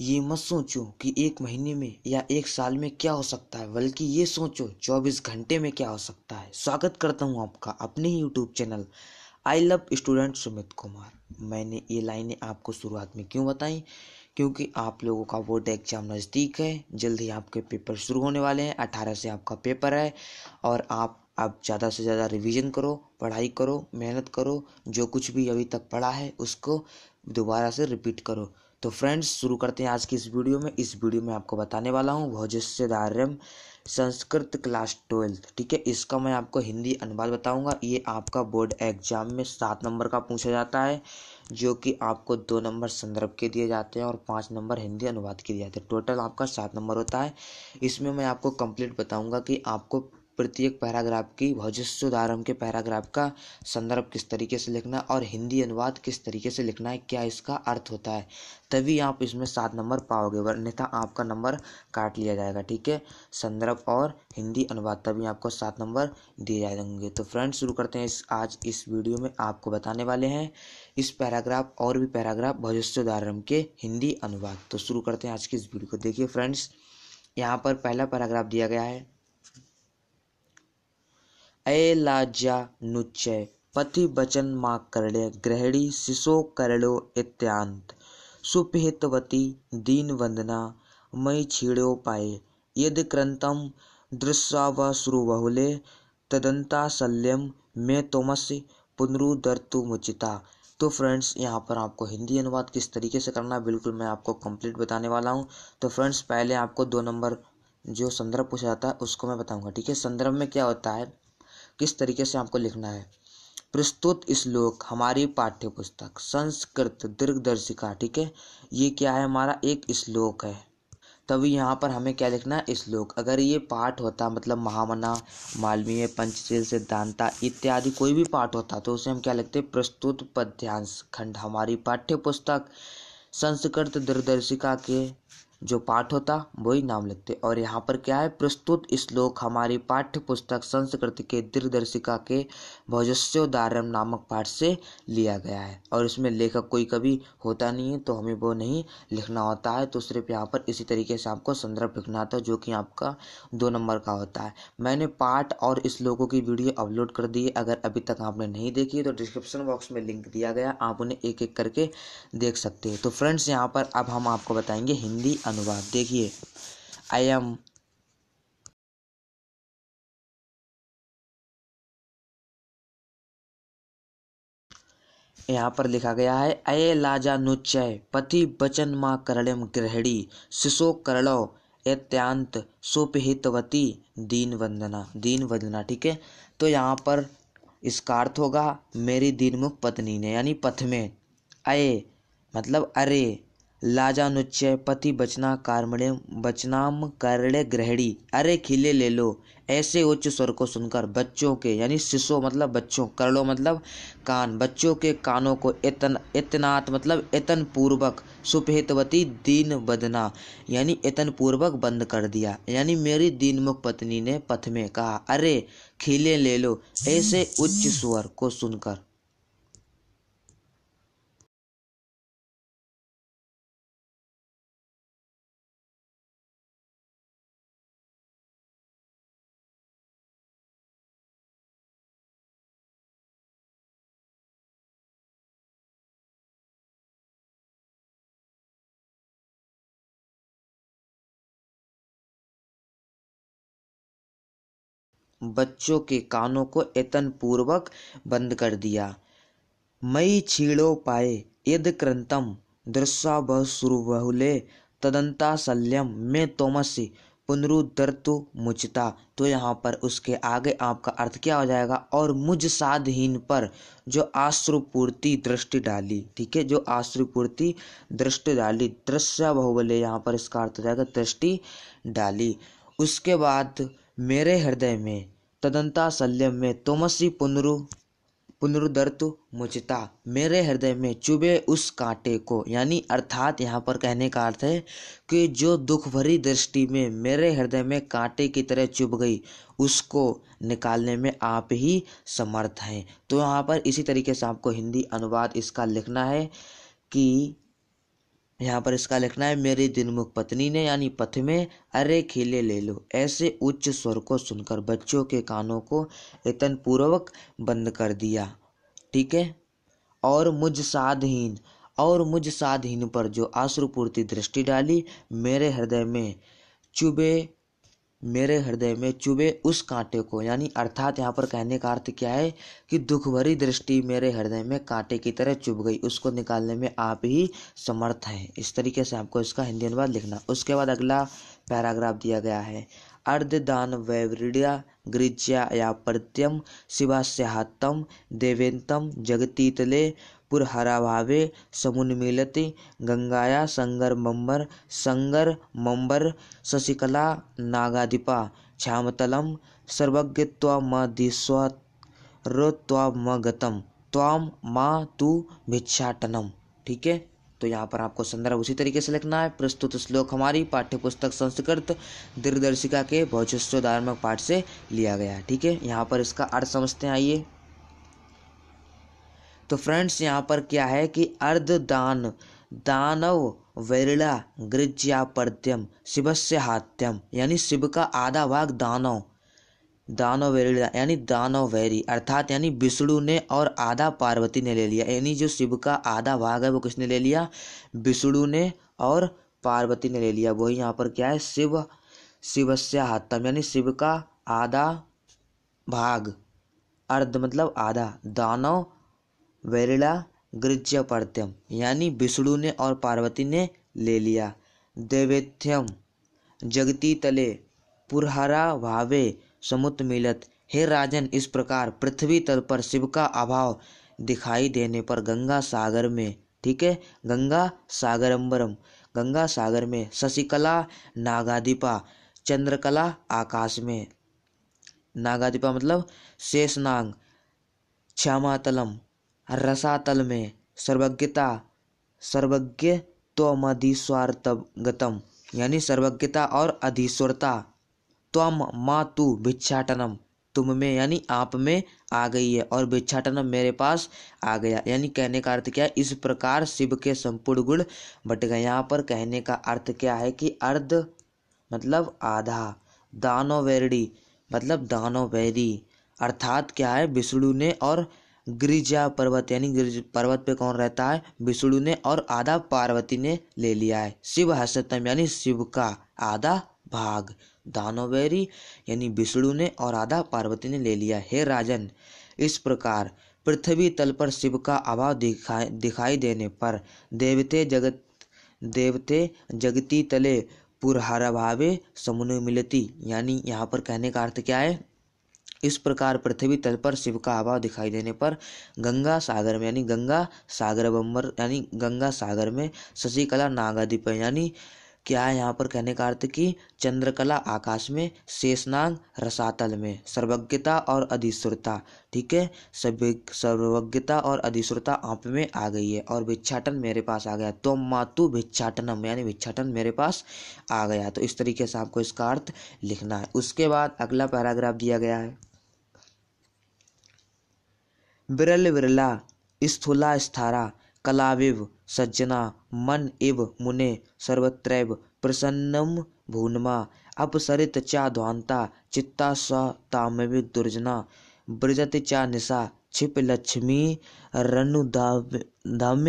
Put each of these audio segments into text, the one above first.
ये मत सोचो कि एक महीने में या एक साल में क्या हो सकता है बल्कि ये सोचो 24 घंटे में क्या हो सकता है स्वागत करता हूँ आपका अपने ही YouTube channel I love student Sumit Kumar मैंने ये लाइनें आपको शुरुआत में क्यों बताई क्योंकि आप लोगों का बोर्ड एग्जाम नज़दीक है जल्द ही आपके पेपर शुरू होने वाले हैं अठारह से आपका पेपर है और आप अब ज़्यादा से ज़्यादा रिवीजन करो पढ़ाई करो मेहनत करो जो कुछ भी अभी तक पढ़ा है उसको दोबारा से रिपीट करो तो फ्रेंड्स शुरू करते हैं आज की इस वीडियो में इस वीडियो में आपको बताने वाला हूँ भोजस्यदार्यम संस्कृत क्लास ट्वेल्थ ठीक है इसका मैं आपको हिंदी अनुवाद बताऊंगा ये आपका बोर्ड एग्जाम में सात नंबर का पूछा जाता है जो कि आपको दो नंबर संदर्भ के दिए जाते हैं और पाँच नंबर हिंदी अनुवाद के दिए जाते हैं टोटल आपका सात नंबर होता है इसमें मैं आपको कंप्लीट बताऊँगा कि आपको प्रत्येक पैराग्राफ की धारम के पैराग्राफ का संदर्भ किस तरीके से लिखना है और हिंदी अनुवाद किस तरीके से लिखना है क्या इसका अर्थ होता है तभी आप इसमें सात नंबर पाओगे वर्ण्यथा आपका नंबर काट लिया जाएगा ठीक है संदर्भ और हिंदी अनुवाद तभी आपको सात नंबर दिए जाएंगे तो फ्रेंड्स शुरू करते हैं इस आज इस वीडियो में आपको बताने वाले हैं इस पैराग्राफ और भी पैराग्राफ धारम के हिंदी अनुवाद तो शुरू करते हैं आज की इस वीडियो को देखिए फ्रेंड्स यहाँ पर पहला पैराग्राफ दिया गया है ऐ लाज्या बचन मा करण्य गृहिणी शिशो करणो इत्यांत छीड़ो दीनवन्दना यद क्रंतम यत्क्रन्तं दृश्वावसुरबहुले तदंताशल्यम मैं तोमस्य मुचिता तो फ्रेंड्स यहाँ पर आपको हिंदी अनुवाद किस तरीके से करना है बिल्कुल मैं आपको कंप्लीट बताने वाला हूँ तो फ्रेंड्स पहले आपको दो नंबर जो संदर्भ पूछा जाता है उसको मैं बताऊंगा ठीक है संदर्भ में क्या होता है किस तरीके से आपको लिखना है प्रस्तुत श्लोक हमारी पाठ्य पुस्तक संस्कृत दीर्घदर्शिका ठीक है ये क्या है हमारा एक श्लोक है तभी यहाँ पर हमें क्या लिखना है श्लोक अगर ये पाठ होता मतलब महामना मालवीय पंचशील सिद्धांता इत्यादि कोई भी पाठ होता तो उसे हम क्या लिखते हैं प्रस्तुत पद्यांश खंड हमारी पाठ्य पुस्तक संस्कृत दूरदर्शिका के जो पाठ होता वही नाम लिखते और यहाँ पर क्या है प्रस्तुत श्लोक हमारी पाठ्य पुस्तक संस्कृत के दीर्घदर्शिका के भोजस्योदारम नामक पाठ से लिया गया है और इसमें लेखक कोई कभी होता नहीं है तो हमें वो नहीं लिखना होता है तो सिर्फ यहाँ पर इसी तरीके से आपको संदर्भ लिखना होता है जो कि आपका दो नंबर का होता है मैंने पाठ और श्लोकों की वीडियो अपलोड कर दी है अगर अभी तक आपने नहीं देखी तो डिस्क्रिप्शन बॉक्स में लिंक दिया गया आप उन्हें एक एक करके देख सकते हैं तो फ्रेंड्स यहाँ पर अब हम आपको बताएंगे हिंदी अनुवाद देखिए आई एम यहाँ पर लिखा गया है अये लाजा नुच्चय पति बचन माँ करणम गृहणी शिशो करलो एत्यांत सुपहितवती दीन वंदना दीन वंदना ठीक है तो यहाँ पर इसका अर्थ होगा मेरी दीनमुख पत्नी ने यानी पथ में अये मतलब अरे लाजानुच्चय पति बचना कारमणे बचनाम करणे ग्रहणी अरे खिले ले लो ऐसे उच्च स्वर को सुनकर बच्चों के यानी शिशो मतलब बच्चों करलो मतलब कान बच्चों के कानों को इतन इतनात मतलब इतन पूर्वक सुपहितवती दीन बदना यानी इतन पूर्वक बंद कर दिया यानी मेरी दीनमुख पत्नी ने पथ में कहा अरे खिले ले लो ऐसे उच्च स्वर को सुनकर बच्चों के कानों को पूर्वक बंद कर दिया क्रंतम दृश्वा यदकृतं तदंता शल्यम में तोमसी पुनरुद्धर्तु मुचता तो यहाँ पर उसके आगे आपका अर्थ क्या हो जाएगा और मुझ साधहीन पर जो आश्रुपूर्ति दृष्टि डाली ठीक है जो आश्रुपूर्ति दृष्टि डाली दृश्य बहुबले यहाँ पर इसका अर्थ हो जाएगा दृष्टि डाली उसके बाद मेरे हृदय में तदंता शल्यम में तोमसी पुनरु पुनरुदर्त मुचिता मेरे हृदय में चुभे उस कांटे को यानी अर्थात यहाँ पर कहने का अर्थ है कि जो दुख भरी दृष्टि में मेरे हृदय में कांटे की तरह चुभ गई उसको निकालने में आप ही समर्थ हैं तो यहाँ पर इसी तरीके से आपको हिंदी अनुवाद इसका लिखना है कि यहाँ पर इसका लिखना है मेरी दिनमुख पत्नी ने यानी पथ में अरे खेले ले लो ऐसे उच्च स्वर को सुनकर बच्चों के कानों को इतन पूर्वक बंद कर दिया ठीक है और मुझ साधहीन और मुझ साधहीन पर जो आश्रुपूर्ति दृष्टि डाली मेरे हृदय में चुबे मेरे हृदय में चुभे उस कांटे को यानी अर्थात यहाँ पर कहने का अर्थ क्या है कि दुख भरी दृष्टि मेरे हृदय में कांटे की तरह चुभ गई उसको निकालने में आप ही समर्थ हैं इस तरीके से आपको इसका हिंदी अनुवाद लिखना उसके बाद अगला पैराग्राफ दिया गया है अर्धदान वैवृढ़ गृज्या या प्रत्यम शिवास्याहतम देवेंतम जगतीतले पुरहराभावे समुन्मीलित गंगाया संगर मम्बर शशिकला नागाधिपा क्षामतलम सर्वज्ञ त्वमधीश्वर त्वमगतम त्वाम माँ तू भिक्षाटनम ठीक है तो यहाँ पर आपको संदर्भ उसी तरीके से लिखना है प्रस्तुत श्लोक हमारी पाठ्यपुस्तक संस्कृत दीर्घदर्शिका के भौजस्व धार्मिक पाठ से लिया गया है ठीक है यहाँ पर इसका अर्थ समझते हैं आइए तो फ्रेंड्स यहाँ पर क्या है कि अर्धदान दानव वेरला शिव शिवस्य हात्यम यानी शिव का आधा भाग दानव दानव वेरिला यानी दानव वैरी अर्थात यानी विष्णु ने और आधा पार्वती ने ले लिया यानी जो शिव का आधा भाग है वो किसने ले लिया विष्णु ने और पार्वती ने ले लिया वही यहाँ पर क्या है शिव से हाथम यानी शिव का आधा भाग अर्ध मतलब आधा दानव वेरिला गृज्यपर्त्यम यानी विष्णु ने और पार्वती ने ले लिया देवेथ्यम जगती तले पुरहरा भावे समुत मिलत हे राजन इस प्रकार पृथ्वी तल पर शिव का अभाव दिखाई देने पर गंगा सागर में ठीक है गंगा सागरम्बरम गंगा सागर में शशिकला नागादीपा चंद्रकला आकाश में नागादीपा मतलब शेषनाग क्षमातलम रसातल में सर्वज्ञता सर्वज्ञ त्वम अधिस्वार्थगतम यानी सर्वज्ञता और अधिस्वरता त्वम मा तू भिक्षाटनम तुम में यानी आप में आ गई है और भिक्षाटनम मेरे पास आ गया यानी कहने का अर्थ क्या है इस प्रकार शिव के संपूर्ण गुण बट गए यहाँ पर कहने का अर्थ क्या है कि अर्ध मतलब आधा दानो वैरडी मतलब दानो वैरी अर्थात क्या है विष्णु ने और गिरिजा पर्वत यानी गिरिज पर्वत पे कौन रहता है विष्णु ने और आधा पार्वती ने ले लिया है शिव हस्तम यानी शिव का आधा भाग दानोवेरी यानी विष्णु ने और आधा पार्वती ने ले लिया हे राजन इस प्रकार पृथ्वी तल पर शिव का अभाव दिखाई दिखाई देने पर देवते जगत देवते जगती तले पुरहरा भावे समुन मिलती यानी यहाँ पर कहने का अर्थ क्या है इस प्रकार पृथ्वी तल पर शिव का अभाव दिखाई देने पर गंगा सागर में यानी गंगा सागर बम्बर यानी गंगा सागर में शशिकला नागाधिप यानी क्या है यहाँ पर कहने का अर्थ कि चंद्रकला आकाश में शेषनाग रसातल में सर्वज्ञता और अधिसुरता ठीक है सर्वज्ञता और अधिसुरता आप में आ गई है और भिक्षाटन मेरे पास आ गया तो मातु भिक्षाटनम यानी भिक्षाटन मेरे पास आ गया तो इस तरीके से आपको इसका अर्थ लिखना है उसके बाद अगला पैराग्राफ दिया गया है विरल विरला स्थूला स्थारा कलाविव सज्जना मन इव मुने सर्वत्र प्रसन्नम भूनमा अपसरित चा ध्वांता चित्ता स दुर्जना ब्रजत चा निशा छिप लक्ष्मी रनुधाम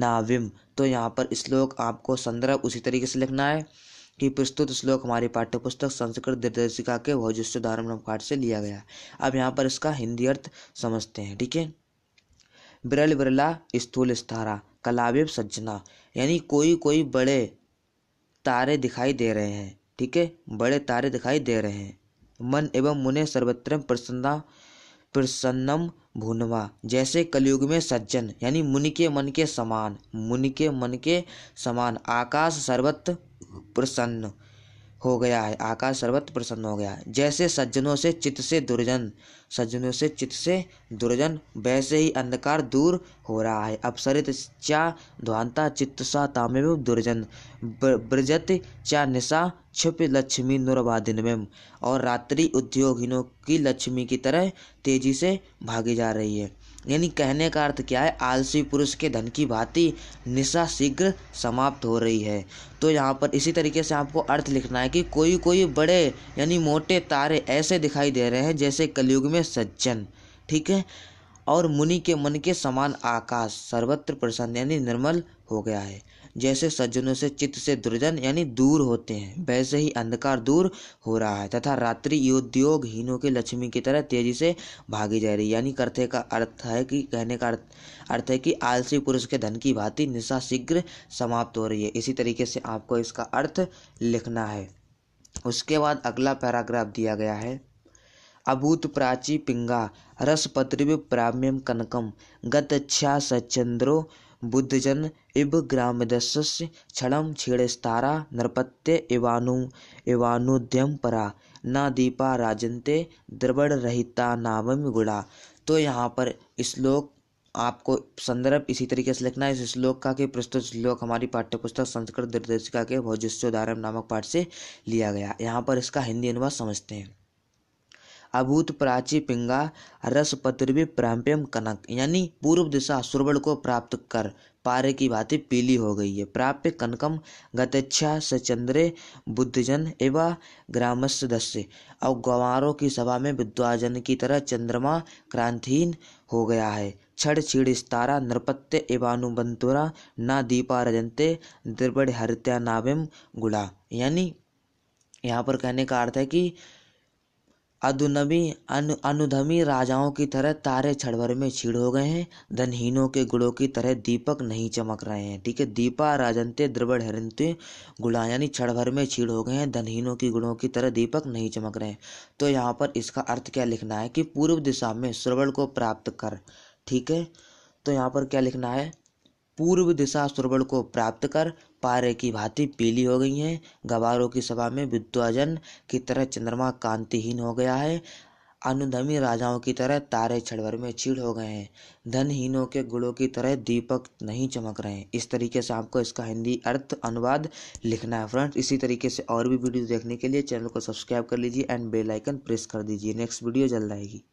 नाविम तो यहाँ पर श्लोक आपको संदर्भ उसी तरीके से लिखना है की प्रस्तुत श्लोक हमारी पाठ्यपुस्तक संस्कृत निर्देशिका के भोजस्व धर्म पाठ से लिया गया अब यहाँ पर इसका हिंदी अर्थ समझते हैं ठीक है बिरल बिरला स्थूल स्थारा कलाविव सज्जना यानी कोई कोई बड़े तारे दिखाई दे रहे हैं ठीक है बड़े तारे दिखाई दे रहे हैं मन एवं मुने सर्वत्र प्रसन्ना प्रसन्नम भूनवा जैसे कलयुग में सज्जन यानी मुनि के मन के समान मुनि के मन के समान आकाश सर्वत्र प्रसन्न हो गया है आकाश सर्वत्र प्रसन्न हो गया है जैसे सज्जनों से चित्त से दुर्जन सज्जनों से चित्त से दुर्जन वैसे ही अंधकार दूर हो रहा है अपसरित चा ध्वानता चित्त सा तामेव दुर्जन ब्रजत चा निशा क्षिप लक्ष्मी नुरवादिन में और रात्रि उद्योगिनों की लक्ष्मी की तरह तेजी से भागी जा रही है यानी कहने का अर्थ क्या है आलसी पुरुष के धन की भांति निशा शीघ्र समाप्त हो रही है तो यहाँ पर इसी तरीके से आपको अर्थ लिखना है कि कोई कोई बड़े यानी मोटे तारे ऐसे दिखाई दे रहे हैं जैसे कलयुग में सज्जन ठीक है और मुनि के मन के समान आकाश सर्वत्र प्रसन्न यानी निर्मल हो गया है जैसे सज्जनों से चित्त से दुर्जन यानी दूर होते हैं वैसे ही अंधकार दूर हो रहा है तथा रात्रि उद्योगहीनों की लक्ष्मी की तरह तेजी से भागी जा रही यानी करते का अर्थ है कि कहने का अर्थ है कि आलसी पुरुष के धन की भांति निशा शीघ्र समाप्त हो रही है इसी तरीके से आपको इसका अर्थ लिखना है उसके बाद अगला पैराग्राफ दिया गया है अभूत प्राची पिंगा रसपत्रिव प्राम्यम कनकम गत अच्छा सचंद्रो बुद्धजन इव ग्रामदेशस्य क्षण छेडस्तारा नृपत्य परा न दीपा राजन्ते द्रवणरहिता नामम गुणा तो यहाँ पर श्लोक आपको संदर्भ इसी तरीके से लिखना है इस श्लोक का कि प्रस्तुत श्लोक हमारी पाठ्यपुस्तक संस्कृत निर्देशिका के भौजिष्योदारम नामक पाठ से लिया गया यहाँ पर इसका हिंदी अनुवाद समझते हैं अभूत प्राची पिंगा रस पतुर्वी प्राप्यम कनक यानी पूर्व दिशा सुरवण को प्राप्त कर पारे की भांति पीली हो गई है प्राप्य कनकम गतच्छा सचंद्रे बुद्धजन एवं ग्रामस्थ दस्य और गंवारों की सभा में विद्वाजन की तरह चंद्रमा क्रांतिहीन हो गया है छड़ छिड़ स्तारा नृपत्य एवानुबंतुरा न दीपा रजनते द्रबड़ हरित्या नाभिम गुड़ा यानी यहाँ पर कहने का अर्थ है कि अदुनबी अनु अनुधमी राजाओं की तरह तारे छड़भर में छीड़ हो गए हैं धनहीनों के गुड़ों की तरह दीपक नहीं चमक रहे हैं ठीक है दीपा राजनते द्रवड़ हरनते गुड़ा यानी छड़भर में छीड़ हो गए हैं धनहीनों की गुड़ों की तरह दीपक नहीं चमक रहे हैं तो यहाँ पर इसका अर्थ क्या लिखना है कि पूर्व दिशा में श्रवण को प्राप्त कर ठीक है तो यहाँ पर क्या लिखना है पूर्व दिशा सुरबल को प्राप्त कर पारे की भांति पीली हो गई हैं गवारों की सभा में विद्वाजन की तरह चंद्रमा कांतिहीन हो गया है अनुधमी राजाओं की तरह तारे छड़वर में छीड़ हो गए हैं धनहीनों के गुड़ों की तरह दीपक नहीं चमक रहे हैं इस तरीके से आपको इसका हिंदी अर्थ अनुवाद लिखना है फ्रेंड्स इसी तरीके से और भी वीडियो देखने के लिए चैनल को सब्सक्राइब कर लीजिए एंड बेल आइकन प्रेस कर दीजिए नेक्स्ट वीडियो जल्द आएगी